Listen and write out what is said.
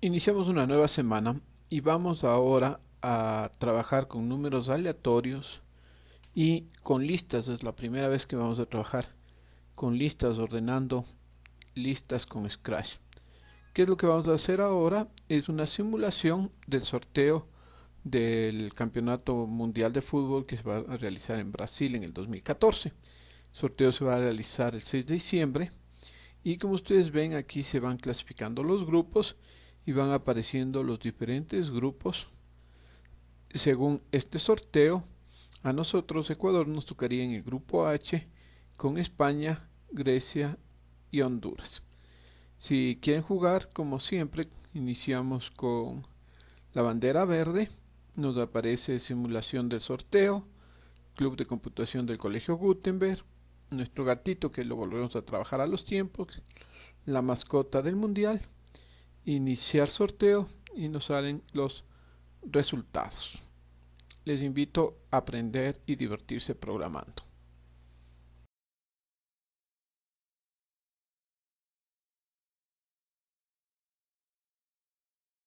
Iniciamos una nueva semana y vamos ahora a trabajar con números aleatorios y con listas. Es la primera vez que vamos a trabajar con listas, ordenando listas con Scratch. ¿Qué es lo que vamos a hacer ahora? Es una simulación del sorteo del Campeonato Mundial de Fútbol que se va a realizar en Brasil en el 2014. El sorteo se va a realizar el 6 de diciembre y como ustedes ven aquí se van clasificando los grupos y van apareciendo los diferentes grupos según este sorteo a nosotros Ecuador nos tocaría en el grupo H con España, Grecia y Honduras si quieren jugar como siempre iniciamos con la bandera verde nos aparece simulación del sorteo club de computación del colegio Gutenberg nuestro gatito que lo volvemos a trabajar a los tiempos la mascota del mundial iniciar sorteo y nos salen los resultados. Les invito a aprender y divertirse programando.